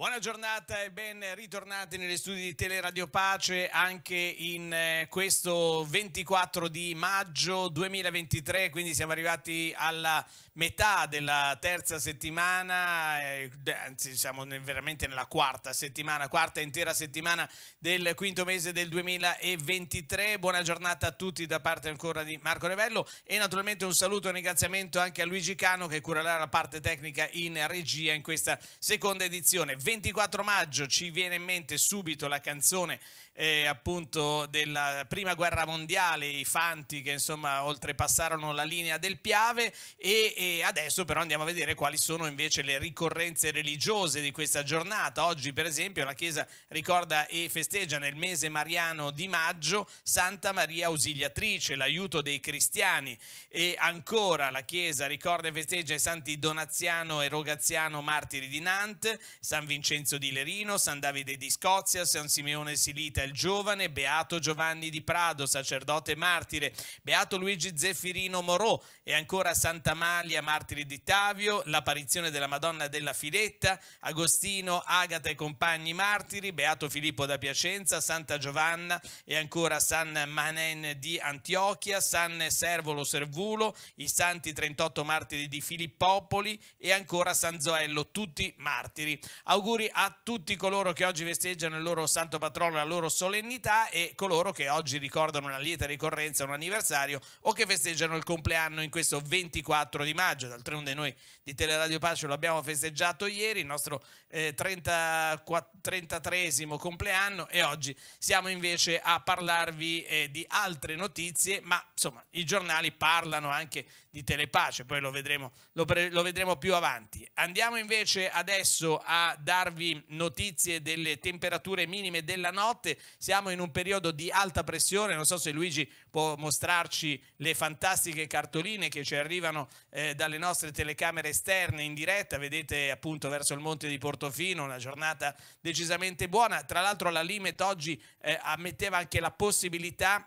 Buona giornata e ben ritornati negli studi di Teleradio Pace anche in eh, questo 24 di maggio 2023, quindi siamo arrivati alla metà della terza settimana, eh, anzi siamo veramente nella quarta settimana, quarta intera settimana del quinto mese del 2023. Buona giornata a tutti da parte ancora di Marco Revello e naturalmente un saluto e un ringraziamento anche a Luigi Cano che curerà la parte tecnica in regia in questa seconda edizione. 24 maggio ci viene in mente subito la canzone eh, appunto della prima guerra mondiale, i fanti che insomma oltrepassarono la linea del Piave e, e adesso però andiamo a vedere quali sono invece le ricorrenze religiose di questa giornata. Oggi per esempio la Chiesa ricorda e festeggia nel mese mariano di maggio Santa Maria Ausiliatrice, l'aiuto dei cristiani e ancora la Chiesa ricorda e festeggia i santi Donaziano e Rogaziano martiri di Nantes, San Vincenzo di Lerino, San Davide di Scozia, San Simeone Silita vita il giovane Beato Giovanni di Prado, sacerdote martire, Beato Luigi Zeffirino Morò e ancora Santa Malia, martire di Tavio, l'apparizione della Madonna della Filetta, Agostino, Agata e compagni martiri, Beato Filippo da Piacenza, Santa Giovanna e ancora San Manen di Antiochia, San Servolo Servulo, i santi 38 martiri di Filippopoli e ancora San Zoello, tutti martiri. Auguri a tutti coloro che oggi festeggiano il loro santo patrono, la loro solennità e coloro che oggi ricordano una lieta ricorrenza, un anniversario o che festeggiano il compleanno in questo 24 di maggio. D'altronde noi di Teleradio Pace lo abbiamo festeggiato ieri, il nostro eh, 34, 33esimo compleanno e oggi siamo invece a parlarvi eh, di altre notizie, ma insomma i giornali parlano anche di Telepace, poi lo vedremo, lo lo vedremo più avanti. Andiamo invece adesso a darvi notizie delle temperature minime della notte siamo in un periodo di alta pressione, non so se Luigi può mostrarci le fantastiche cartoline che ci arrivano eh, dalle nostre telecamere esterne in diretta, vedete appunto verso il Monte di Portofino, una giornata decisamente buona, tra l'altro la Limet oggi eh, ammetteva anche la possibilità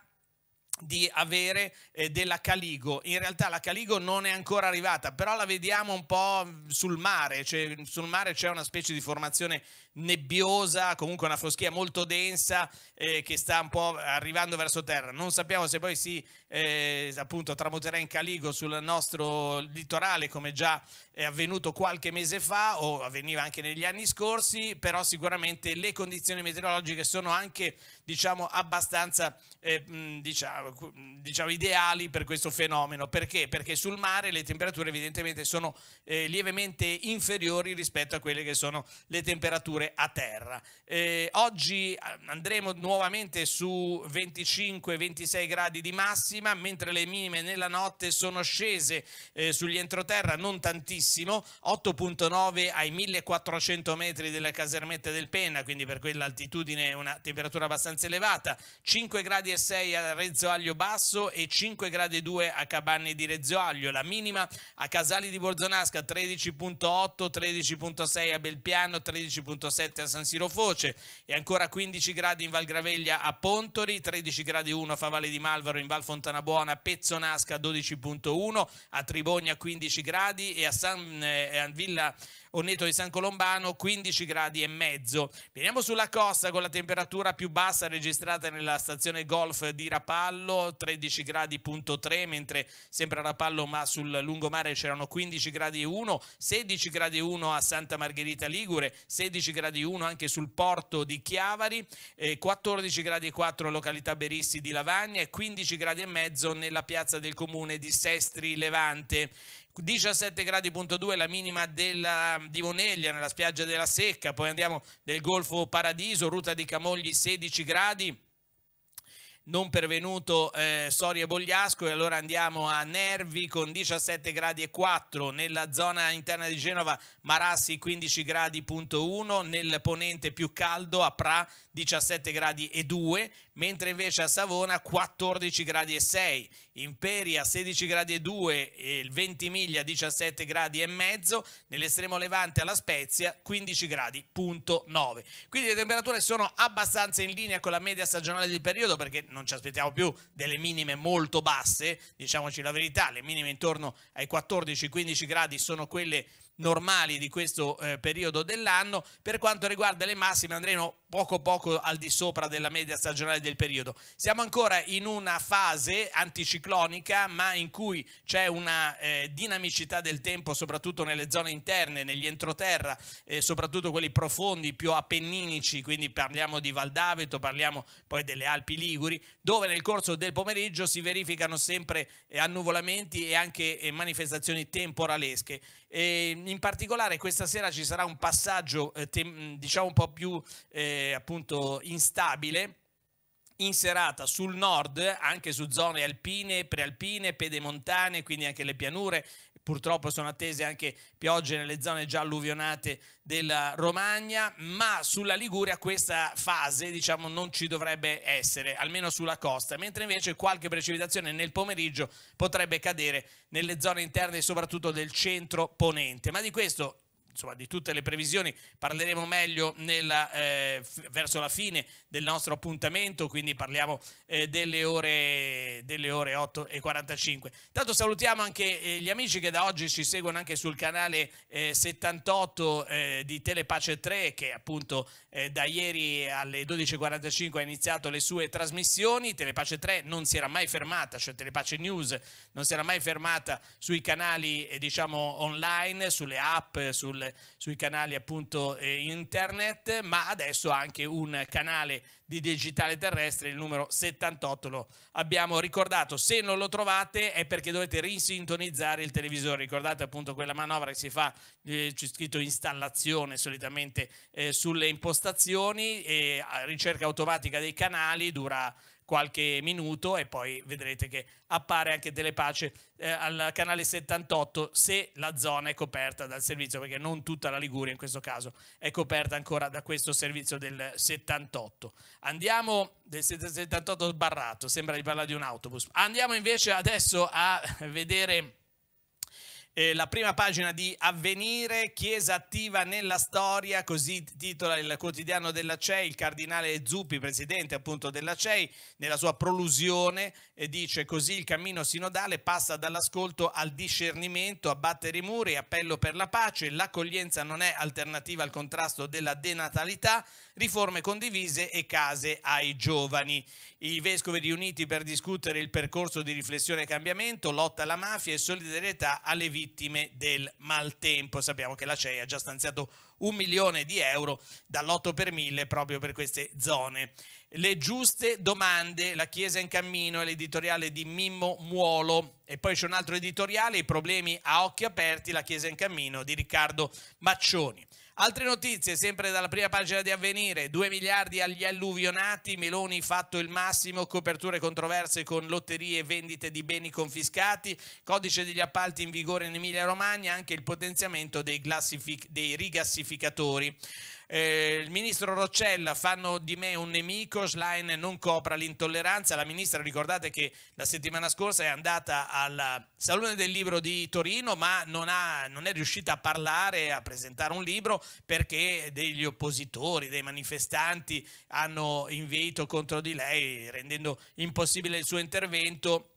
di avere eh, della Caligo. In realtà la Caligo non è ancora arrivata, però la vediamo un po' sul mare, cioè, sul mare c'è una specie di formazione nebbiosa, comunque una foschia molto densa eh, che sta un po' arrivando verso terra. Non sappiamo se poi si eh, appunto tramuterà in caligo sul nostro litorale come già è avvenuto qualche mese fa o avveniva anche negli anni scorsi, però sicuramente le condizioni meteorologiche sono anche diciamo abbastanza eh, diciamo, diciamo, ideali per questo fenomeno. Perché? Perché sul mare le temperature evidentemente sono eh, lievemente inferiori rispetto a quelle che sono le temperature oppure a terra. Eh, oggi eh, andremo nuovamente su 25-26 gradi di massima, mentre le minime nella notte sono scese eh, sugli entroterra non tantissimo, 8.9 ai 1400 metri delle casermette del Penna, quindi per quell'altitudine una temperatura abbastanza elevata, 5 gradi e 6 a Rezzoaglio Basso e 5 gradi 2 a Cabanne di Rezzoaglio, la minima a Casali di Borzonasca 13.8, 13.6 a Belpiano, 13.6 7 a San Siro Foce e ancora 15 gradi in Val Graveglia a Pontori, 13 gradi 1 a Favale di Malvaro in Val Fontanabuona, Nasca 12.1, a Tribogna 15 gradi e a San eh, a Villa Orneto di San Colombano 15 gradi e mezzo. Veniamo sulla costa con la temperatura più bassa registrata nella stazione golf di Rapallo, 13 gradi punto 3 mentre sempre a Rapallo ma sul lungomare c'erano 15 gradi e 1, 16 gradi e 1 a Santa Margherita Ligure, 16 gradi e 1 anche sul porto di Chiavari, 14 eh, gradi e 4 località Berissi di Lavagna e 15 gradi e mezzo nella piazza del comune di Sestri Levante. 17 gradi.2 la minima della, mm, di Moneglia nella spiaggia della Secca, poi andiamo nel Golfo Paradiso, ruta di Camogli 16 gradi, non pervenuto eh, Soria Bogliasco e allora andiamo a Nervi con 17 gradi e 4 nella zona interna di Genova Marassi 15 gradi punto 1 nel ponente più caldo a Pra 17 gradi e 2 mentre invece a Savona 14 gradi e 6, Imperia 16 gradi e 2 e il Ventimiglia 17 gradi e mezzo, nell'estremo levante alla Spezia 15 gradi punto 9. Quindi le temperature sono abbastanza in linea con la media stagionale del periodo perché non ci aspettiamo più delle minime molto basse, diciamoci la verità, le minime intorno ai 14-15 gradi sono quelle normali di questo eh, periodo dell'anno. Per quanto riguarda le massime andremo poco poco al di sopra della media stagionale del periodo. Siamo ancora in una fase anticiclonica, ma in cui c'è una eh, dinamicità del tempo, soprattutto nelle zone interne, negli entroterra, eh, soprattutto quelli profondi, più appenninici, quindi parliamo di Valdaveto, parliamo poi delle Alpi Liguri, dove nel corso del pomeriggio si verificano sempre eh, annuvolamenti e anche eh, manifestazioni temporalesche. E in particolare questa sera ci sarà un passaggio eh, diciamo un po' più eh, eh, appunto instabile in serata sul nord, anche su zone alpine, prealpine, pedemontane, quindi anche le pianure. Purtroppo sono attese anche piogge nelle zone già alluvionate della Romagna, ma sulla Liguria questa fase diciamo, non ci dovrebbe essere, almeno sulla costa, mentre invece qualche precipitazione nel pomeriggio potrebbe cadere nelle zone interne, soprattutto del centro ponente. Ma di questo insomma, di tutte le previsioni parleremo meglio nella, eh, verso la fine del nostro appuntamento, quindi parliamo eh, delle, ore, delle ore 8 e 45. Intanto salutiamo anche eh, gli amici che da oggi ci seguono anche sul canale 78 eh, eh, di Telepace 3 che appunto eh, da ieri alle 12.45 ha iniziato le sue trasmissioni. Telepace 3 non si era mai fermata, cioè Telepace News non si era mai fermata sui canali diciamo online, sulle app, sul sui canali appunto eh, internet, ma adesso anche un canale di digitale terrestre, il numero 78, lo abbiamo ricordato. Se non lo trovate è perché dovete risintonizzare il televisore. Ricordate appunto quella manovra che si fa, eh, c'è scritto installazione solitamente eh, sulle impostazioni, e ricerca automatica dei canali, dura qualche minuto e poi vedrete che appare anche Telepace eh, al canale 78 se la zona è coperta dal servizio, perché non tutta la Liguria in questo caso è coperta ancora da questo servizio del 78. Andiamo del 78 sbarrato, sembra di parlare di un autobus. Andiamo invece adesso a vedere eh, la prima pagina di Avvenire, Chiesa attiva nella storia, così titola il quotidiano della CEI, il cardinale Zuppi, presidente appunto della CEI, nella sua prolusione eh, dice così il cammino sinodale passa dall'ascolto al discernimento, abbattere i muri, appello per la pace, l'accoglienza non è alternativa al contrasto della denatalità, riforme condivise e case ai giovani. I vescovi riuniti per discutere il percorso di riflessione e cambiamento, lotta alla mafia e solidarietà alle vittime del maltempo. Sappiamo che la CEI ha già stanziato un milione di euro dall'otto per mille proprio per queste zone. Le giuste domande, la Chiesa in cammino è l'editoriale di Mimmo Muolo e poi c'è un altro editoriale, i problemi a occhi aperti, la Chiesa in cammino di Riccardo Maccioni. Altre notizie, sempre dalla prima pagina di Avvenire, 2 miliardi agli alluvionati, Meloni fatto il massimo, coperture controverse con lotterie e vendite di beni confiscati, codice degli appalti in vigore in Emilia Romagna, anche il potenziamento dei, dei rigassificatori eh, il ministro Roccella fanno di me un nemico, Schlein non copra l'intolleranza, la ministra ricordate che la settimana scorsa è andata al Salone del Libro di Torino ma non, ha, non è riuscita a parlare, a presentare un libro perché degli oppositori, dei manifestanti hanno inveito contro di lei rendendo impossibile il suo intervento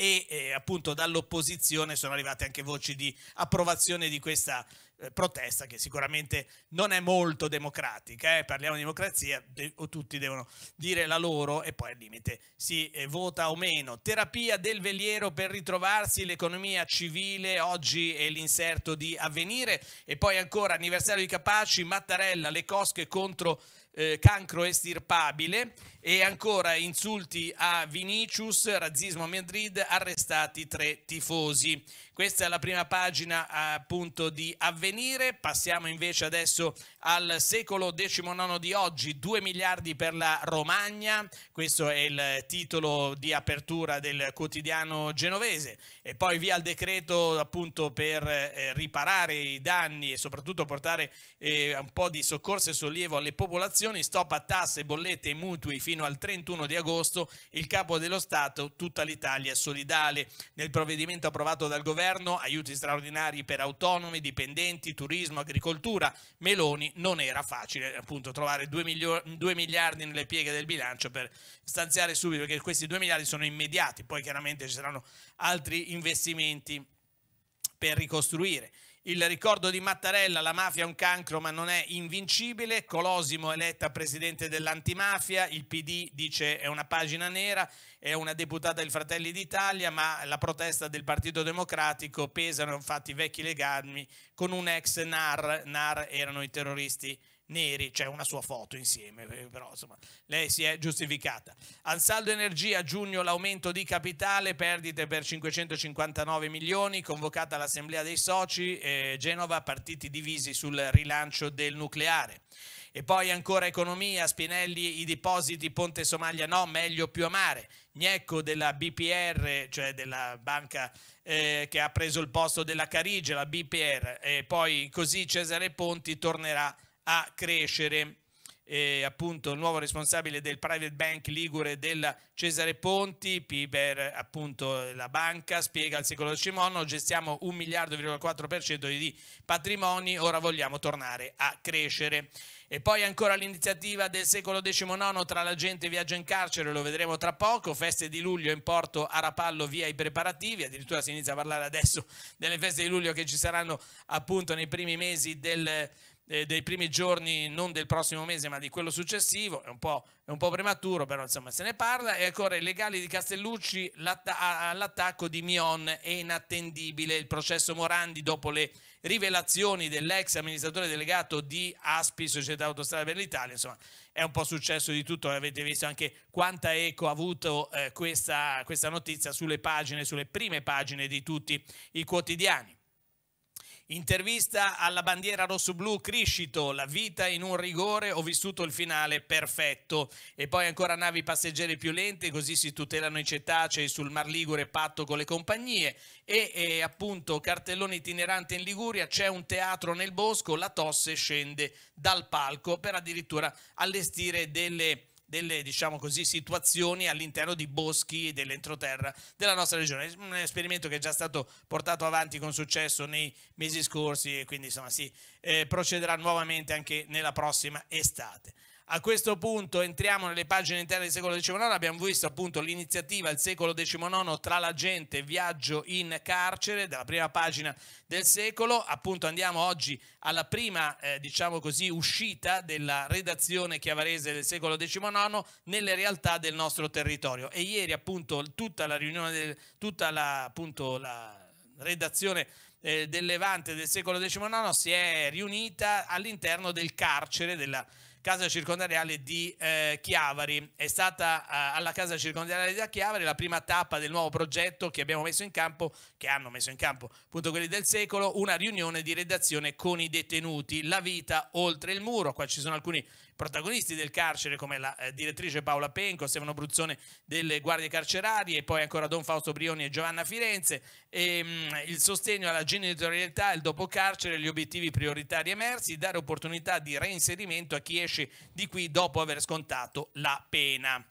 e eh, appunto dall'opposizione sono arrivate anche voci di approvazione di questa eh, protesta che sicuramente non è molto democratica, eh? parliamo di democrazia, de tutti devono dire la loro e poi al limite si eh, vota o meno. Terapia del veliero per ritrovarsi, l'economia civile, oggi è l'inserto di avvenire e poi ancora anniversario di Capaci, Mattarella, le cosche contro eh, cancro estirpabile e ancora insulti a Vinicius, razzismo a Madrid, arrestati tre tifosi. Questa è la prima pagina appunto di Avvenire. Passiamo invece adesso al secolo XIX di oggi, 2 miliardi per la Romagna. Questo è il titolo di apertura del quotidiano genovese. E poi via il decreto appunto per eh, riparare i danni e soprattutto portare eh, un po' di soccorso e sollievo alle popolazioni. Stop a tasse, bollette e mutui fino al 31 di agosto il capo dello Stato, tutta l'Italia è solidale. Nel provvedimento approvato dal governo, aiuti straordinari per autonomi, dipendenti, turismo, agricoltura, Meloni non era facile appunto trovare 2, milio- 2 miliardi nelle pieghe del bilancio per stanziare subito, perché questi 2 miliardi sono immediati, poi chiaramente ci saranno altri investimenti per ricostruire. Il ricordo di Mattarella, la mafia è un cancro ma non è invincibile, Colosimo eletta presidente dell'antimafia, il PD dice è una pagina nera, è una deputata del Fratelli d'Italia, ma la protesta del Partito Democratico pesano infatti vecchi legami con un ex NAR, NAR erano i terroristi neri, c'è cioè una sua foto insieme, eh, però insomma lei si è giustificata. Ansaldo Energia a giugno l'aumento di capitale, perdite per 559 milioni, convocata l'assemblea dei soci, eh, Genova partiti divisi sul rilancio del nucleare. E poi ancora economia, Spinelli, i depositi Ponte Somalia no, meglio più a mare. Gnecco della BPR, cioè della banca eh, che ha preso il posto della Carige, la BPR, e poi così Cesare Ponti tornerà a crescere eh, appunto il nuovo responsabile del private bank ligure della Cesare Ponti, Piper appunto la banca, spiega al secolo Scimonno, gestiamo 1 miliardo,4% di patrimoni, ora vogliamo tornare a crescere. E poi ancora l'iniziativa del secolo XIX tra la gente viaggia in carcere, lo vedremo tra poco, feste di luglio in porto a Rapallo via i preparativi, addirittura si inizia a parlare adesso delle feste di luglio che ci saranno appunto nei primi mesi del eh, dei primi giorni non del prossimo mese ma di quello successivo, è un po', è un po prematuro però insomma se ne parla e ancora i legali di Castellucci all'attacco di Mion è inattendibile il processo Morandi dopo le rivelazioni dell'ex amministratore delegato di Aspi, Società Autostrada per l'Italia, insomma è un po' successo di tutto, avete visto anche quanta eco ha avuto eh, questa, questa notizia sulle pagine, sulle prime pagine di tutti i quotidiani. Intervista alla bandiera rossoblu Criscito, la vita in un rigore, ho vissuto il finale perfetto. E poi ancora navi passeggeri più lente, così si tutelano i cetacei sul Mar Ligure, patto con le compagnie. E, e appunto cartellone itinerante in Liguria, c'è un teatro nel bosco, la tosse scende dal palco per addirittura allestire delle delle diciamo così, situazioni all'interno di boschi dell'entroterra della nostra regione. Un esperimento che è già stato portato avanti con successo nei mesi scorsi e quindi insomma si eh, procederà nuovamente anche nella prossima estate. A questo punto entriamo nelle pagine interne del secolo XIX, abbiamo visto appunto l'iniziativa il secolo XIX tra la gente, viaggio in carcere, dalla prima pagina del secolo, appunto andiamo oggi alla prima, eh, diciamo così, uscita della redazione chiavarese del secolo XIX nelle realtà del nostro territorio. E ieri appunto tutta la riunione, del, tutta la, appunto, la redazione eh, del Levante del secolo XIX si è riunita all'interno del carcere della casa circondariale di eh, Chiavari. È stata eh, alla casa circondariale di Chiavari la prima tappa del nuovo progetto che abbiamo messo in campo, che hanno messo in campo appunto quelli del secolo, una riunione di redazione con i detenuti, la vita oltre il muro. Qua ci sono alcuni protagonisti del carcere come la eh, direttrice Paola Penco, Stefano Bruzzone delle guardie carcerarie, e poi ancora Don Fausto Brioni e Giovanna Firenze, e, ehm, mh, il sostegno alla genitorialità, il dopo carcere, gli obiettivi prioritari emersi, dare opportunità di reinserimento a chi esce di qui dopo aver scontato la pena.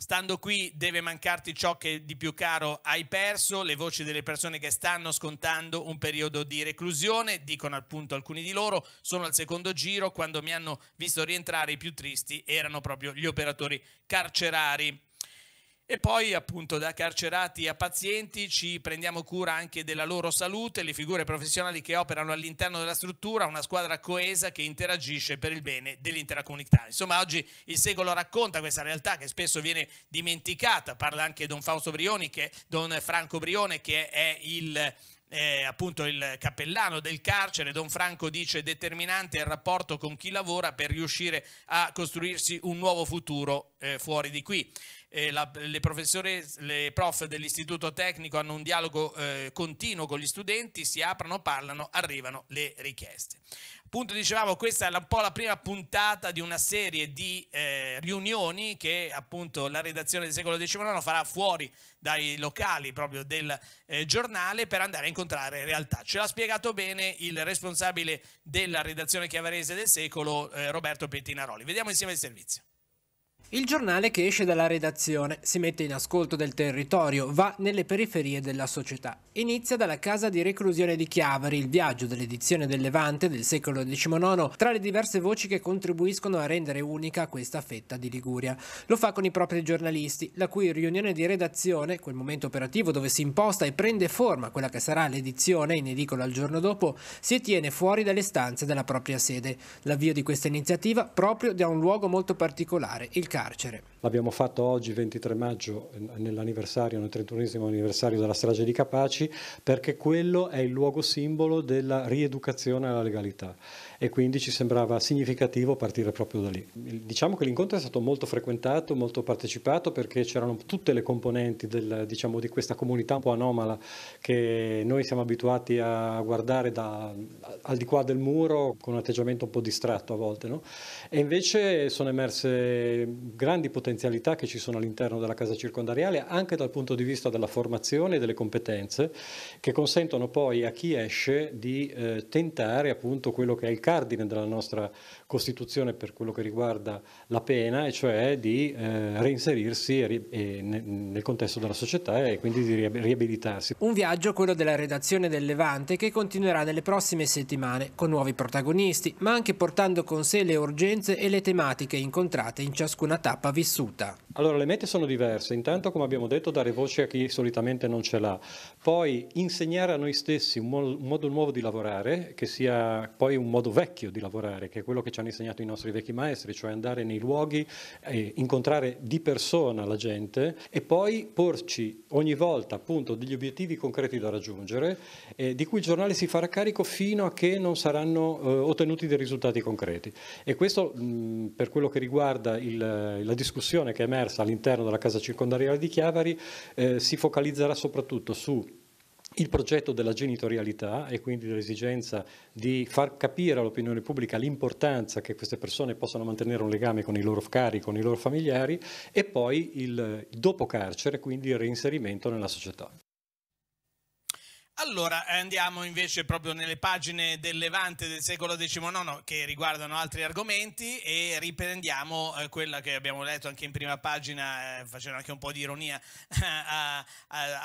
Stando qui deve mancarti ciò che di più caro hai perso, le voci delle persone che stanno scontando un periodo di reclusione, dicono appunto alcuni di loro, sono al secondo giro, quando mi hanno visto rientrare i più tristi erano proprio gli operatori carcerari. E poi appunto da carcerati a pazienti ci prendiamo cura anche della loro salute, le figure professionali che operano all'interno della struttura, una squadra coesa che interagisce per il bene dell'intera comunità. Insomma oggi il secolo racconta questa realtà che spesso viene dimenticata, parla anche Don Fausto Brioni, che, Don Franco Brione che è il eh, appunto il cappellano del carcere, Don Franco dice determinante il rapporto con chi lavora per riuscire a costruirsi un nuovo futuro eh, fuori di qui eh, la, le, le prof dell'istituto tecnico hanno un dialogo eh, continuo con gli studenti, si aprono, parlano, arrivano le richieste. Appunto dicevamo, questa è un po' la prima puntata di una serie di eh, riunioni che appunto la redazione del secolo XIX farà fuori dai locali proprio del eh, giornale per andare a incontrare realtà. Ce l'ha spiegato bene il responsabile della redazione chiavarese del secolo, eh, Roberto Pettinaroli. Vediamo insieme il servizio. Il giornale che esce dalla redazione si mette in ascolto del territorio, va nelle periferie della società. Inizia dalla casa di reclusione di Chiavari, il viaggio dell'edizione del Levante del secolo XIX, tra le diverse voci che contribuiscono a rendere unica questa fetta di Liguria. Lo fa con i propri giornalisti, la cui riunione di redazione, quel momento operativo dove si imposta e prende forma quella che sarà l'edizione in edicola al giorno dopo, si tiene fuori dalle stanze della propria sede. L'avvio di questa iniziativa proprio da un luogo molto particolare, il caso carcere. L'abbiamo fatto oggi 23 maggio eh, nell'anniversario, nel 31 anniversario della strage di Capaci, perché quello è il luogo simbolo della rieducazione alla legalità e quindi ci sembrava significativo partire proprio da lì. Diciamo che l'incontro è stato molto frequentato, molto partecipato perché c'erano tutte le componenti del, diciamo, di questa comunità un po' anomala che noi siamo abituati a guardare da, al di qua del muro con un atteggiamento un po' distratto a volte no? e invece sono emerse grandi potenzialità che ci sono all'interno della casa circondariale anche dal punto di vista della formazione e delle competenze che consentono poi a chi esce di eh, tentare appunto quello che è il caso cardine della nostra Costituzione per quello che riguarda la pena, e cioè di eh, reinserirsi e, e, nel contesto della società e quindi di riabilitarsi. Un viaggio, quello della redazione del Levante, che continuerà nelle prossime settimane con nuovi protagonisti, ma anche portando con sé le urgenze e le tematiche incontrate in ciascuna tappa vissuta. Allora, le mete sono diverse. Intanto, come abbiamo detto, dare voce a chi solitamente non ce l'ha. Poi insegnare a noi stessi un, mo un modo nuovo di lavorare, che sia poi un modo vero vecchio di lavorare, che è quello che ci hanno insegnato i nostri vecchi maestri, cioè andare nei luoghi, eh, incontrare di persona la gente e poi porci ogni volta appunto degli obiettivi concreti da raggiungere, eh, di cui il giornale si farà carico fino a che non saranno eh, ottenuti dei risultati concreti. E questo mh, per quello che riguarda il, la discussione che è emersa all'interno della casa circondariale di Chiavari eh, si focalizzerà soprattutto su il progetto della genitorialità e quindi dell'esigenza di far capire all'opinione pubblica l'importanza che queste persone possano mantenere un legame con i loro cari, con i loro familiari e poi il dopo carcere, quindi il reinserimento nella società. Allora andiamo invece proprio nelle pagine del Levante del secolo XIX che riguardano altri argomenti e riprendiamo eh, quella che abbiamo letto anche in prima pagina, eh, facendo anche un po' di ironia, a, a,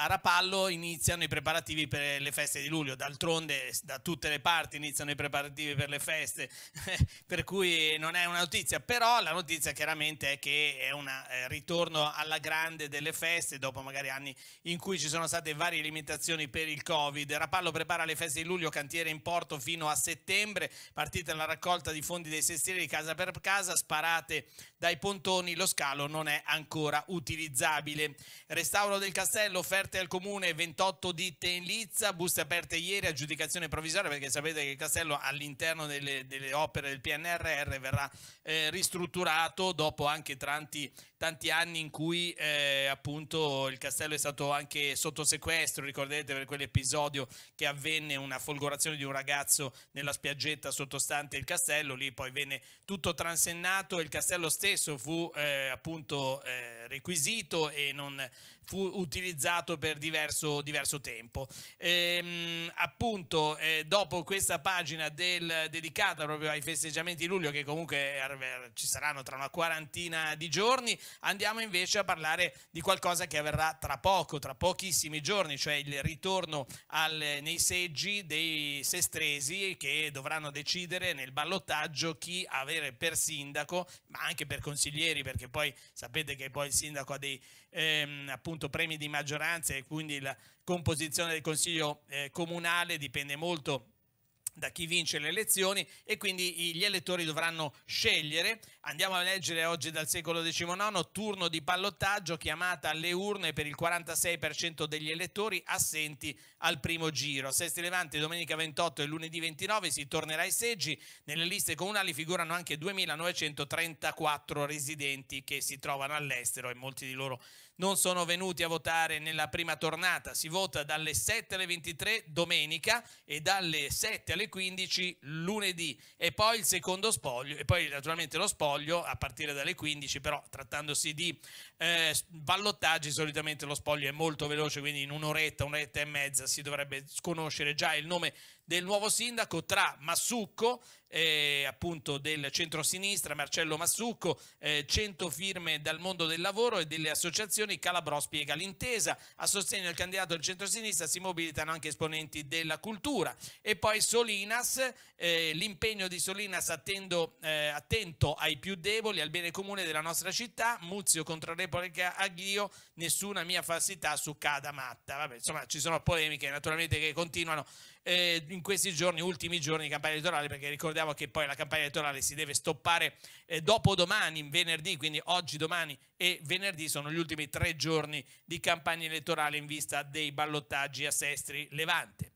a, Rapallo iniziano i preparativi per le feste di luglio, d'altronde da tutte le parti iniziano i preparativi per le feste, per cui non è una notizia, però la notizia chiaramente è che è un eh, ritorno alla grande delle feste dopo magari anni in cui ci sono state varie limitazioni per il Covid Covid. Rapallo prepara le feste di luglio, cantiere in porto fino a settembre, Partite la raccolta di fondi dei sestieri di casa per casa, sparate dai pontoni, lo scalo non è ancora utilizzabile. Restauro del castello, offerte al comune, 28 ditte in lizza, buste aperte ieri, aggiudicazione provvisoria perché sapete che il castello all'interno delle, delle opere del PNRR verrà eh, ristrutturato dopo anche tanti tanti anni in cui eh, appunto il castello è stato anche sotto sequestro, ricordate per quell'episodio che avvenne una folgorazione di un ragazzo nella spiaggetta sottostante il castello, lì poi venne tutto transennato e il castello stesso fu eh, appunto eh, requisito e non fu utilizzato per diverso, diverso tempo. Ehm, appunto, eh, dopo questa pagina del, dedicata proprio ai festeggiamenti di luglio, che comunque ci saranno tra una quarantina di giorni, andiamo invece a parlare di qualcosa che avverrà tra poco, tra pochissimi giorni, cioè il ritorno al, nei seggi dei sestresi che dovranno decidere nel ballottaggio chi avere per sindaco, ma anche per consiglieri, perché poi sapete che poi il sindaco ha dei ehm, appunto appunto premi di maggioranza e quindi la composizione del Consiglio eh, comunale dipende molto da chi vince le elezioni e quindi gli elettori dovranno scegliere. Andiamo a leggere oggi dal secolo XIX, turno di pallottaggio, chiamata alle urne per il 46% degli elettori assenti al primo giro. Sesti Levante domenica 28 e lunedì 29 si tornerà ai seggi. Nelle liste comunali figurano anche 2.934 residenti che si trovano all'estero e molti di loro non sono venuti a votare nella prima tornata. Si vota dalle 7 alle 23 domenica e dalle 7 alle 15 lunedì e poi il secondo spoglio e poi naturalmente lo spoglio a partire dalle 15, però trattandosi di eh, ballottaggi solitamente lo spoglio è molto veloce, quindi in un'oretta, un'oretta e mezza si dovrebbe conoscere già il nome del nuovo sindaco tra Massucco, eh, appunto del centro-sinistra, Marcello Massucco, eh, 100 firme dal mondo del lavoro e delle associazioni, Calabrò spiega l'intesa, a sostegno del candidato del centro-sinistra. si mobilitano anche esponenti della cultura e poi Solinas, eh, l'impegno di Solinas attendo, eh, attento ai più deboli, al bene comune della nostra città, Muzio contro Replica Aghio, nessuna mia falsità su Cada Matta, Vabbè, insomma ci sono polemiche naturalmente che continuano eh, in questi giorni, ultimi giorni di campagna elettorale, perché ricordiamo che poi la campagna elettorale si deve stoppare eh, dopo domani, venerdì, quindi oggi, domani e venerdì sono gli ultimi tre giorni di campagna elettorale in vista dei ballottaggi a Sestri Levante.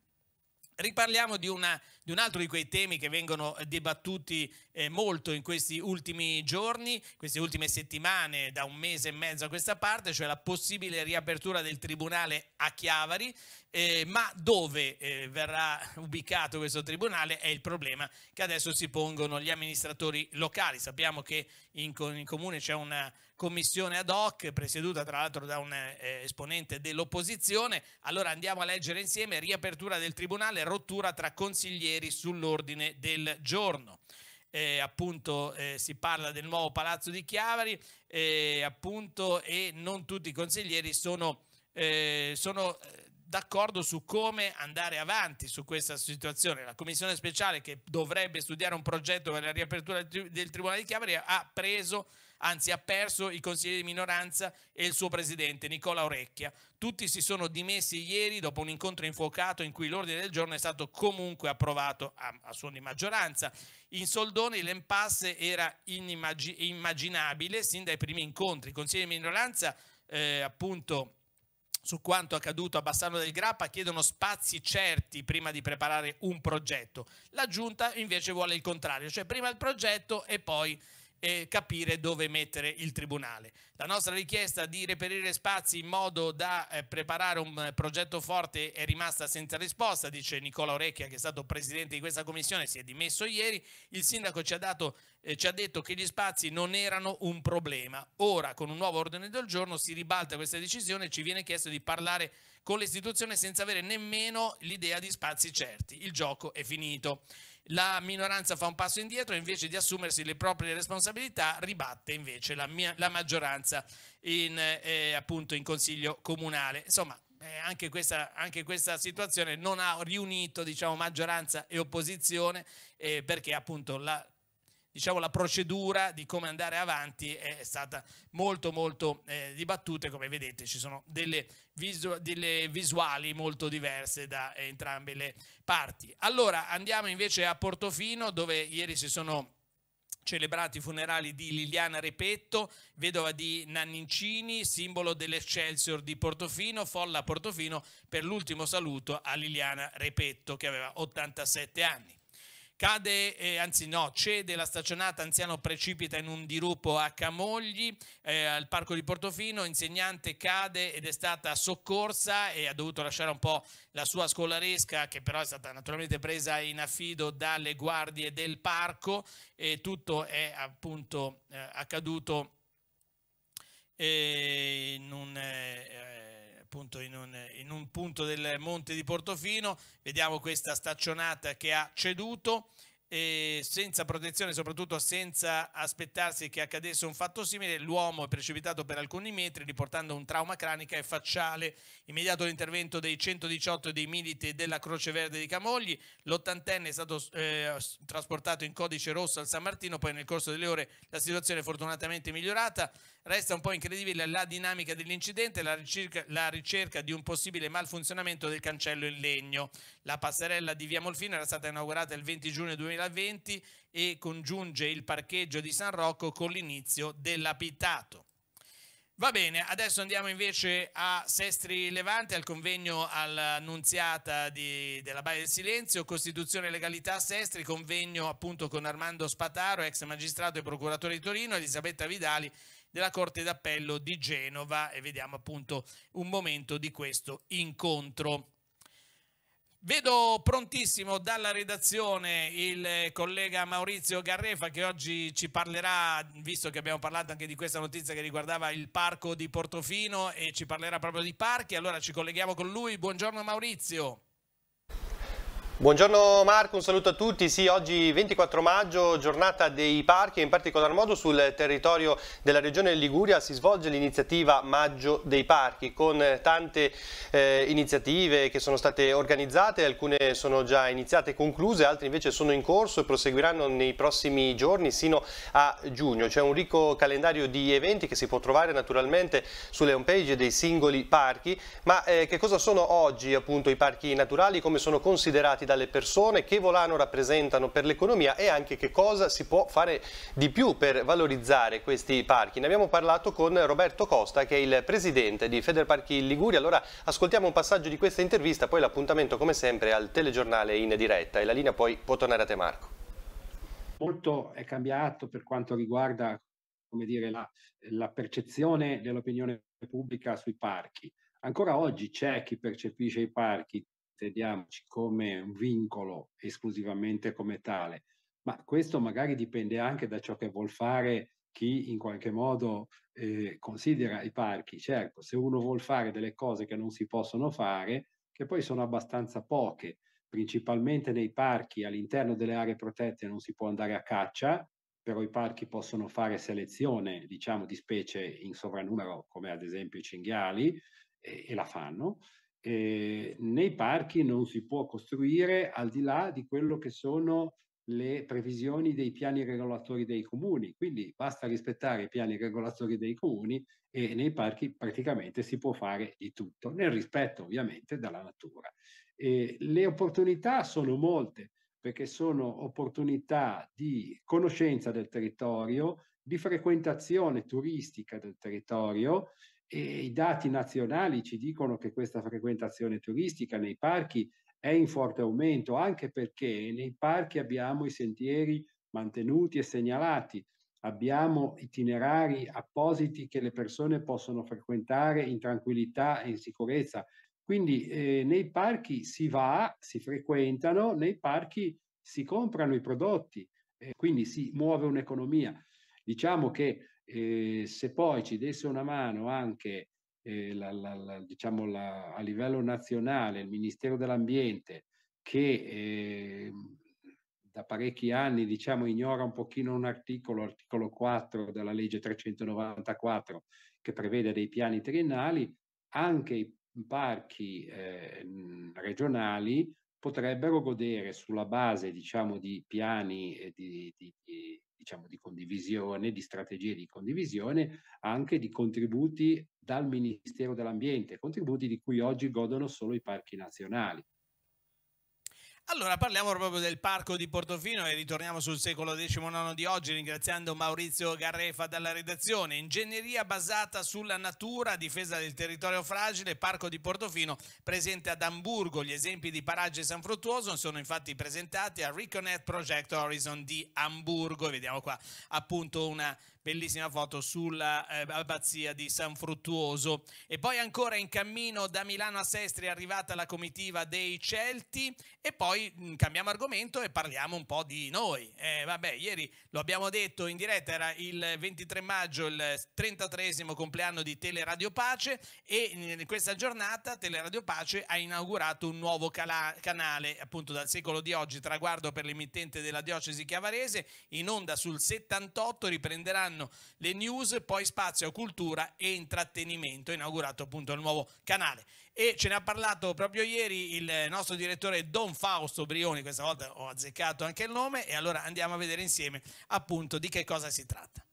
Riparliamo di, una, di, un altro di quei temi che vengono eh, dibattuti eh, molto in questi ultimi giorni, queste ultime settimane, da un mese e mezzo a questa parte, cioè la possibile riapertura del tribunale a Chiavari, eh, ma dove eh, verrà ubicato questo tribunale è il problema che adesso si pongono gli amministratori locali. Sappiamo che in, in comune c'è una commissione ad hoc, presieduta tra l'altro da un eh, esponente dell'opposizione. Allora andiamo a leggere insieme riapertura del Tribunale, rottura tra consiglieri sull'ordine del giorno. Eh, appunto eh, si parla del nuovo palazzo di Chiavari eh, appunto e non tutti i consiglieri sono, eh, sono eh, d'accordo su come andare avanti su questa situazione. La commissione speciale che dovrebbe studiare un progetto per la riapertura del Tribunale di Chiavari ha preso anzi ha perso i consiglieri di minoranza e il suo presidente Nicola Orecchia. Tutti si sono dimessi ieri dopo un incontro infuocato in cui l'ordine del giorno è stato comunque approvato a, a suono di maggioranza. In soldoni l'impasse era inimmaginabile sin dai primi incontri. I consiglieri di minoranza eh, appunto su quanto accaduto a Bassano del Grappa chiedono spazi certi prima di preparare un progetto. La giunta invece vuole il contrario, cioè prima il progetto e poi eh, capire dove mettere il tribunale. La nostra richiesta di reperire spazi in modo da eh, preparare un eh, progetto forte è rimasta senza risposta, dice Nicola Orecchia che è stato presidente di questa commissione, si è dimesso ieri, il sindaco ci ha, dato, eh, ci ha detto che gli spazi non erano un problema. Ora con un nuovo ordine del giorno si ribalta questa decisione e ci viene chiesto di parlare con l'istituzione senza avere nemmeno l'idea di spazi certi. Il gioco è finito. La minoranza fa un passo indietro e invece di assumersi le proprie responsabilità ribatte invece la, mia, la maggioranza maggioranza in, eh, appunto in consiglio comunale. Insomma, eh, anche, questa, anche, questa, situazione non ha riunito diciamo, maggioranza e opposizione eh, perché appunto la, diciamo, la, procedura di come andare avanti è stata molto molto eh, dibattuta e come vedete ci sono delle, visu delle visuali molto diverse da eh, entrambe le parti. Allora andiamo invece a Portofino dove ieri si sono celebrati i funerali di Liliana Repetto, vedova di Nannincini, simbolo dell'Excelsior di Portofino, folla Portofino per l'ultimo saluto a Liliana Repetto che aveva 87 anni. Cade, eh, anzi no, cede la staccionata, anziano precipita in un dirupo a Camogli, eh, al parco di Portofino, insegnante cade ed è stata soccorsa e ha dovuto lasciare un po' la sua scolaresca che però è stata naturalmente presa in affido dalle guardie del parco e tutto è appunto eh, accaduto eh, in un eh, appunto in un, in un punto del monte di Portofino, vediamo questa staccionata che ha ceduto e senza protezione, soprattutto senza aspettarsi che accadesse un fatto simile, l'uomo è precipitato per alcuni metri riportando un trauma cranica e facciale. Immediato l'intervento dei 118 e dei militi della Croce Verde di Camogli, l'ottantenne è stato eh, trasportato in codice rosso al San Martino, poi nel corso delle ore la situazione è fortunatamente migliorata. Resta un po' incredibile la dinamica dell'incidente, la, la ricerca, di un possibile malfunzionamento del cancello in legno. La passerella di Via Molfino era stata inaugurata il 20 giugno 2000 2020 e congiunge il parcheggio di San Rocco con l'inizio dell'abitato. Va bene, adesso andiamo invece a Sestri Levante, al convegno all'annunziata della Baia del Silenzio, Costituzione e Legalità Sestri, convegno appunto con Armando Spataro, ex magistrato e procuratore di Torino, Elisabetta Vidali della Corte d'Appello di Genova e vediamo appunto un momento di questo incontro. Vedo prontissimo dalla redazione il eh, collega Maurizio Garrefa che oggi ci parlerà, visto che abbiamo parlato anche di questa notizia che riguardava il parco di Portofino e ci parlerà proprio di parchi, allora ci colleghiamo con lui. Buongiorno Maurizio. Buongiorno Marco, un saluto a tutti. Sì, oggi 24 maggio, giornata dei parchi e in particolar modo sul territorio della regione Liguria si svolge l'iniziativa Maggio dei Parchi con tante eh, iniziative che sono state organizzate, alcune sono già iniziate e concluse, altre invece sono in corso e proseguiranno nei prossimi giorni sino a giugno. C'è un ricco calendario di eventi che si può trovare naturalmente sulle homepage dei singoli parchi, ma eh, che cosa sono oggi appunto i parchi naturali, come sono considerati dalle persone, che volano rappresentano per l'economia e anche che cosa si può fare di più per valorizzare questi parchi. Ne abbiamo parlato con Roberto Costa che è il presidente di Federparchi Liguria. Allora ascoltiamo un passaggio di questa intervista, poi l'appuntamento come sempre al telegiornale in diretta e la linea poi può tornare a te Marco. Molto è cambiato per quanto riguarda come dire, la, la percezione dell'opinione pubblica sui parchi. Ancora oggi c'è chi percepisce i parchi teniamoci come un vincolo esclusivamente come tale, ma questo magari dipende anche da ciò che vuol fare chi in qualche modo eh, considera i parchi. Certo, se uno vuol fare delle cose che non si possono fare, che poi sono abbastanza poche, principalmente nei parchi all'interno delle aree protette non si può andare a caccia, però i parchi possono fare selezione, diciamo, di specie in sovrannumero, come ad esempio i cinghiali, e, e la fanno eh, nei parchi non si può costruire al di là di quello che sono le previsioni dei piani regolatori dei comuni, quindi basta rispettare i piani regolatori dei comuni e nei parchi praticamente si può fare di tutto, nel rispetto ovviamente della natura. E le opportunità sono molte, perché sono opportunità di conoscenza del territorio, di frequentazione turistica del territorio e i dati nazionali ci dicono che questa frequentazione turistica nei parchi è in forte aumento, anche perché nei parchi abbiamo i sentieri mantenuti e segnalati, abbiamo itinerari appositi che le persone possono frequentare in tranquillità e in sicurezza. Quindi eh, nei parchi si va, si frequentano, nei parchi si comprano i prodotti, eh, quindi si muove un'economia. Diciamo che eh, se poi ci desse una mano anche eh, la, la, la, diciamo a livello nazionale il Ministero dell'Ambiente che eh, da parecchi anni diciamo, ignora un pochino un articolo, articolo 4 della legge 394 che prevede dei piani triennali, anche i parchi eh, regionali potrebbero godere sulla base diciamo, di piani eh, di, di, di diciamo, di condivisione, di strategie di condivisione, anche di contributi dal Ministero dell'Ambiente, contributi di cui oggi godono solo i parchi nazionali. Allora parliamo proprio del parco di Portofino e ritorniamo sul secolo XIX di oggi ringraziando Maurizio Garrefa dalla redazione. Ingegneria basata sulla natura, difesa del territorio fragile, parco di Portofino presente ad Amburgo. Gli esempi di Paraggi e San Fruttuoso sono infatti presentati al Reconnect Project Horizon di Amburgo. Vediamo qua appunto una bellissima foto sull'abbazia eh, di San Fruttuoso. E poi ancora in cammino da Milano a Sestri è arrivata la comitiva dei Celti e poi mh, mm, cambiamo argomento e parliamo un po' di noi. Eh, vabbè, ieri lo abbiamo detto in diretta, era il 23 maggio, il 33 compleanno di Teleradio Pace e in mm, questa giornata Teleradio Pace ha inaugurato un nuovo canale appunto dal secolo di oggi, traguardo per l'emittente della diocesi chiavarese, in onda sul 78 riprenderanno saranno le news, poi spazio cultura e intrattenimento, inaugurato appunto il nuovo canale. E ce ne ha parlato proprio ieri il nostro direttore Don Fausto Brioni, questa volta ho azzeccato anche il nome, e allora andiamo a vedere insieme appunto di che cosa si tratta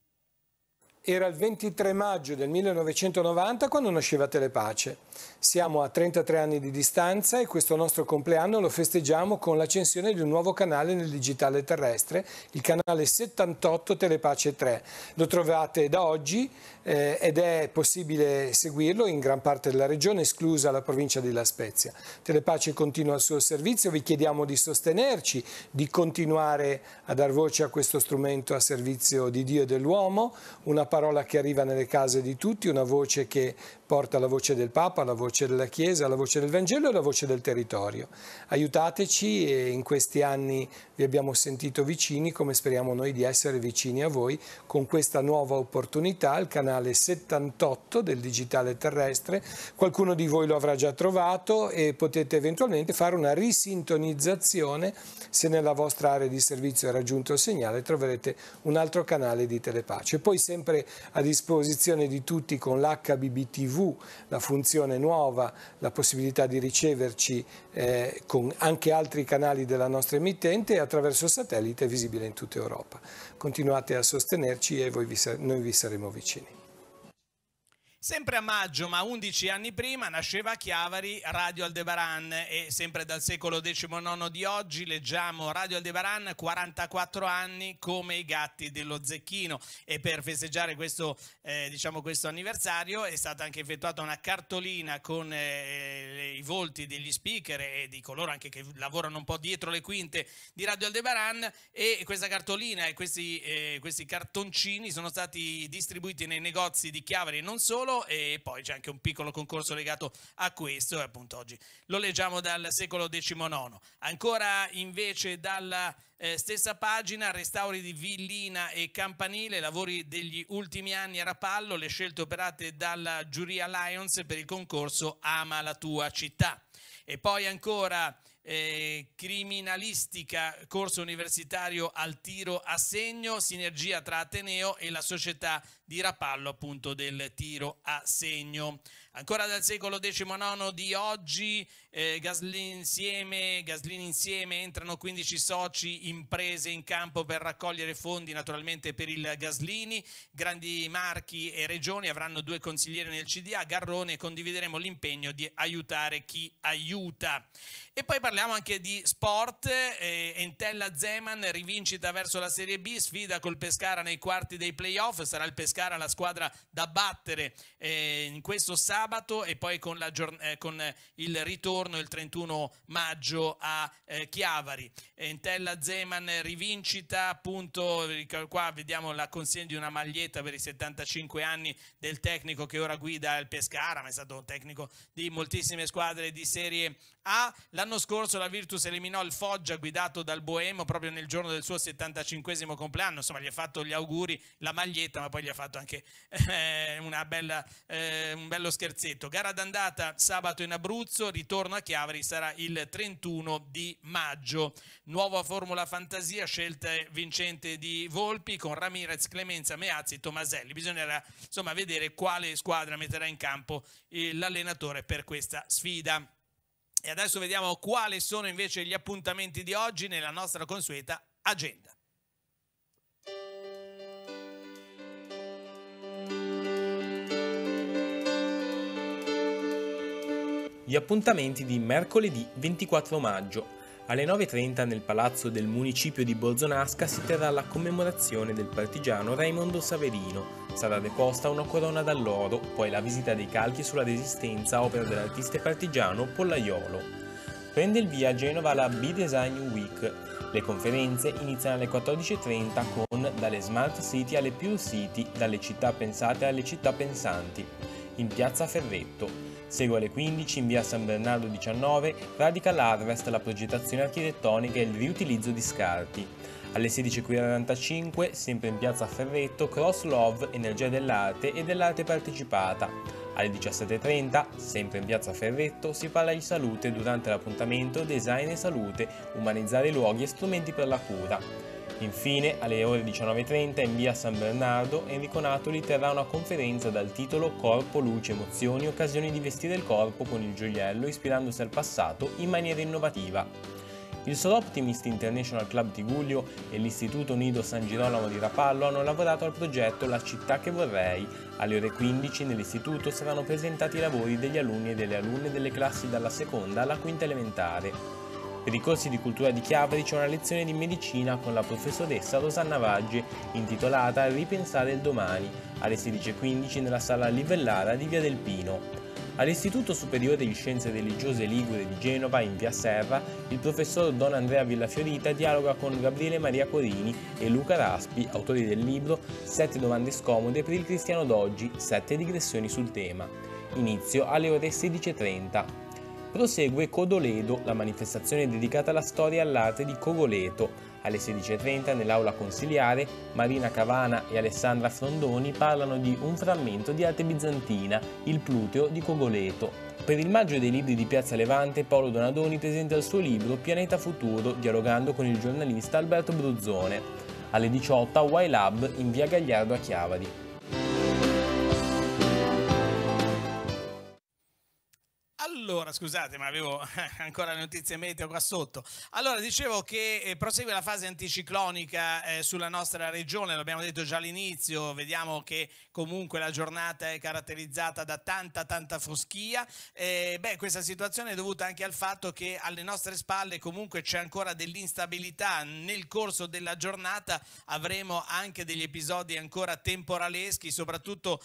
era il 23 maggio del 1990 quando nasceva Telepace. Siamo a 33 anni di distanza e questo nostro compleanno lo festeggiamo con l'accensione di un nuovo canale nel digitale terrestre, il canale 78 Telepace 3. Lo trovate da oggi eh, ed è possibile seguirlo in gran parte della regione, esclusa la provincia di La Spezia. Telepace continua il suo servizio, vi chiediamo di sostenerci, di continuare a dar voce a questo strumento a servizio di Dio e dell'uomo, una parola parola che arriva nelle case di tutti, una voce che porta la voce del Papa, la voce della Chiesa, la voce del Vangelo e la voce del territorio. Aiutateci e in questi anni vi abbiamo sentito vicini come speriamo noi di essere vicini a voi con questa nuova opportunità, il canale 78 del Digitale Terrestre. Qualcuno di voi lo avrà già trovato e potete eventualmente fare una risintonizzazione se nella vostra area di servizio è raggiunto il segnale troverete un altro canale di telepace. Poi sempre a disposizione di tutti con l'HBBTV, la funzione nuova, la possibilità di riceverci eh, con anche altri canali della nostra emittente e attraverso satellite visibile in tutta Europa. Continuate a sostenerci e vi, noi vi saremo vicini. Sempre a maggio, ma 11 anni prima, nasceva a Chiavari Radio Aldebaran e sempre dal secolo XIX di oggi leggiamo Radio Aldebaran 44 anni come i gatti dello zecchino e per festeggiare questo, eh, diciamo questo anniversario è stata anche effettuata una cartolina con eh, i volti degli speaker e di coloro anche che lavorano un po' dietro le quinte di Radio Aldebaran e questa cartolina e questi, eh, questi cartoncini sono stati distribuiti nei negozi di Chiavari e non solo titolo e poi c'è anche un piccolo concorso legato a questo appunto oggi lo leggiamo dal secolo XIX. Ancora invece dalla eh, stessa pagina, restauri di villina e campanile, lavori degli ultimi anni a Rapallo, le scelte operate dalla giuria Lions per il concorso Ama la tua città. E poi ancora eh, criminalistica, corso universitario al tiro a segno, sinergia tra Ateneo e la società di Rapallo appunto del tiro a segno. Ancora dal secolo XIX di oggi, eh, Gaslin insieme, insieme, entrano 15 soci, imprese in campo per raccogliere fondi naturalmente per il Gaslini, grandi marchi e regioni avranno due consiglieri nel CDA, Garrone e condivideremo l'impegno di aiutare chi aiuta. E poi parliamo anche di sport, eh, Entella Zeman rivincita verso la Serie B, sfida col Pescara nei quarti dei playoff, sarà il Pescara la squadra da battere eh, in questo sabato sabato e poi con, eh, con eh, il ritorno il 31 maggio a eh, Chiavari. Entella Zeman rivincita, appunto, eh, qua vediamo la consegna di una maglietta per i 75 anni del tecnico che ora guida il Pescara, ma è stato un tecnico di moltissime squadre di Serie A. L'anno scorso la Virtus eliminò il Foggia guidato dal Boemo proprio nel giorno del suo 75 compleanno, insomma gli ha fatto gli auguri, la maglietta, ma poi gli ha fatto anche eh, una bella, eh, un bello scherzo terzetto. Gara d'andata sabato in Abruzzo, ritorno a Chiavari sarà il 31 di maggio. Nuova formula fantasia, scelta vincente di Volpi con Ramirez, Clemenza, Meazzi, Tomaselli. Bisognerà insomma vedere quale squadra metterà in campo eh, l'allenatore per questa sfida. E adesso vediamo quali sono invece gli appuntamenti di oggi nella nostra consueta agenda. Gli appuntamenti di mercoledì 24 maggio. Alle 9.30 nel palazzo del municipio di Bolzonasca si terrà la commemorazione del partigiano Raimondo Saverino. Sarà deposta una corona d'alloro, poi la visita dei calchi sulla resistenza opera dell'artista partigiano Pollaiolo prende il via a Genova la B-Design Week. Le conferenze iniziano alle 14.30 con Dalle Smart City alle Pure City, dalle città pensate alle città pensanti, in piazza Ferretto. Segue alle 15 in via San Bernardo 19 Radical Harvest la progettazione architettonica e il riutilizzo di scarti. Alle 16.45, sempre in piazza Ferretto, Cross Love, Energia dell'arte e dell'arte partecipata. Alle 17.30, sempre in piazza Ferretto, si parla di salute durante l'appuntamento Design e Salute, umanizzare i luoghi e strumenti per la cura. Infine, alle ore 19.30 in via San Bernardo, Enrico Natoli terrà una conferenza dal titolo Corpo, luce, emozioni, occasioni di vestire il corpo con il gioiello ispirandosi al passato in maniera innovativa. Il Solo Optimist International Club di Guglio e l'Istituto Nido San Girolamo di Rapallo hanno lavorato al progetto La città che vorrei. Alle ore 15 nell'istituto saranno presentati i lavori degli alunni e delle alunne delle classi dalla seconda alla quinta elementare. Per i corsi di cultura di Chiavari c'è una lezione di medicina con la professoressa Rosanna Vaggi intitolata Ripensare il domani alle 16.15 nella sala Livellara di Via del Pino. All'Istituto Superiore di Scienze Religiose Ligure di Genova, in via Serra, il professor Don Andrea Villafiorita dialoga con Gabriele Maria Corini e Luca Raspi, autori del libro Sette domande scomode per il cristiano d'oggi, sette digressioni sul tema. Inizio alle ore 16.30 prosegue Codoledo, la manifestazione dedicata alla storia e all'arte di Cogoleto. Alle 16.30 nell'aula consiliare Marina Cavana e Alessandra Frondoni parlano di un frammento di arte bizantina, il Pluteo di Cogoleto. Per il maggio dei libri di Piazza Levante, Paolo Donadoni presenta il suo libro Pianeta Futuro, dialogando con il giornalista Alberto Bruzzone. Alle 18.00 a Y Lab in via Gagliardo a Chiavari. Allora, scusate, ma avevo eh, ancora le notizie meteo qua sotto. Allora, dicevo che eh, prosegue la fase anticiclonica eh, sulla nostra regione, l'abbiamo detto già all'inizio, vediamo che comunque la giornata è caratterizzata da tanta, tanta foschia. beh, questa situazione è dovuta anche al fatto che alle nostre spalle comunque c'è ancora dell'instabilità. Nel corso della giornata avremo anche degli episodi ancora temporaleschi, soprattutto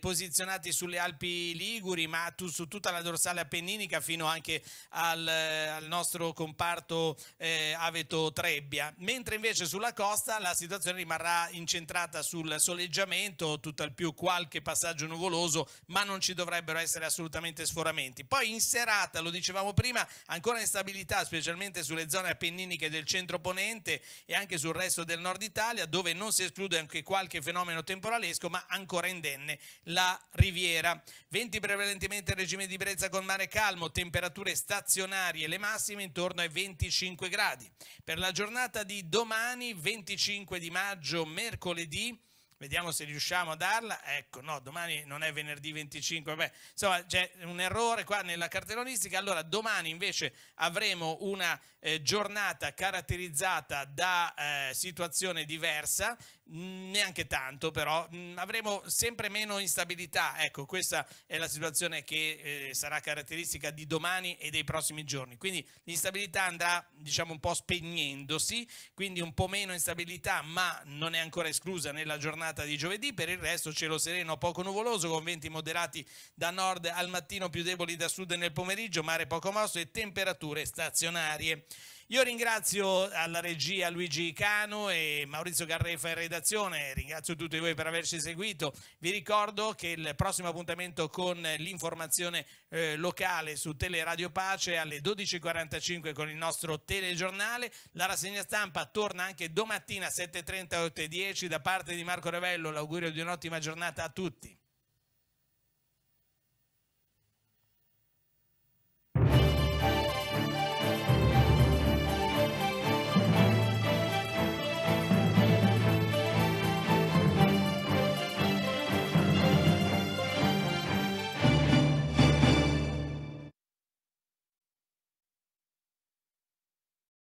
posizionati sulle Alpi Liguri, ma su tutta la dorsale Penninica fino anche al, al nostro comparto eh, Aveto Trebbia, mentre invece sulla costa la situazione rimarrà incentrata sul soleggiamento, tutt'al più qualche passaggio nuvoloso, ma non ci dovrebbero essere assolutamente sforamenti. Poi in serata, lo dicevamo prima, ancora instabilità, specialmente sulle zone appenniniche del centro ponente e anche sul resto del nord Italia, dove non si esclude anche qualche fenomeno temporalesco, ma ancora indenne la riviera. Venti prevalentemente in regime di brezza con mare mare calmo, temperature stazionarie, le massime intorno ai 25 gradi. Per la giornata di domani, 25 di maggio, mercoledì, Vediamo se riusciamo a darla. Ecco, no, domani non è venerdì 25. Vabbè, insomma, c'è un errore qua nella cartellonistica. Allora, domani invece avremo una eh, giornata caratterizzata da eh, situazione diversa neanche tanto però mh, avremo sempre meno instabilità ecco questa è la situazione che eh, sarà caratteristica di domani e dei prossimi giorni quindi l'instabilità andrà diciamo un po' spegnendosi quindi un po' meno instabilità ma non è ancora esclusa nella giornata di giovedì per il resto cielo sereno poco nuvoloso con venti moderati da nord al mattino più deboli da sud nel pomeriggio mare poco mosso e temperature stazionarie io ringrazio eh, alla regia Luigi Cano e Maurizio Garrefa in redazione, ringrazio tutti voi per averci seguito. Vi ricordo che il prossimo appuntamento con l'informazione eh, locale su Teleradio Pace è alle 12.45 con il nostro telegiornale. La rassegna stampa torna anche domattina alle 7.30 8.10 da parte di Marco Revello. L'augurio di un'ottima giornata a tutti.